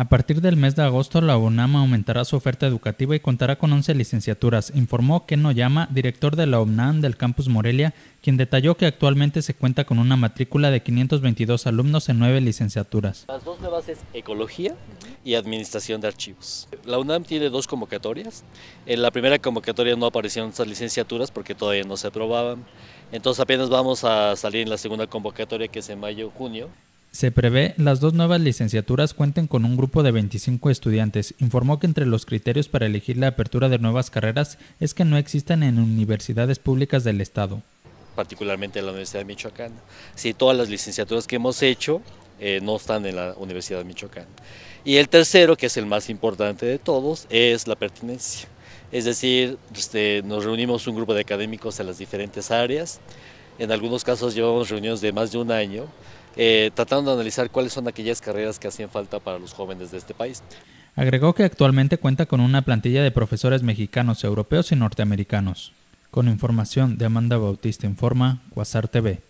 A partir del mes de agosto, la UNAM aumentará su oferta educativa y contará con 11 licenciaturas, informó Ken Yama, director de la UNAM del campus Morelia, quien detalló que actualmente se cuenta con una matrícula de 522 alumnos en nueve licenciaturas. Las dos nuevas es Ecología y Administración de Archivos. La UNAM tiene dos convocatorias. En la primera convocatoria no aparecieron estas licenciaturas porque todavía no se aprobaban. Entonces apenas vamos a salir en la segunda convocatoria que es en mayo-junio. Se prevé las dos nuevas licenciaturas cuenten con un grupo de 25 estudiantes. Informó que entre los criterios para elegir la apertura de nuevas carreras es que no existan en universidades públicas del Estado. Particularmente en la Universidad de Michoacán. Si todas las licenciaturas que hemos hecho eh, no están en la Universidad de Michoacán. Y el tercero, que es el más importante de todos, es la pertinencia. Es decir, este, nos reunimos un grupo de académicos en las diferentes áreas. En algunos casos llevamos reuniones de más de un año eh, tratando de analizar cuáles son aquellas carreras que hacen falta para los jóvenes de este país. Agregó que actualmente cuenta con una plantilla de profesores mexicanos, europeos y norteamericanos. Con información de Amanda Bautista Informa, Quasar TV.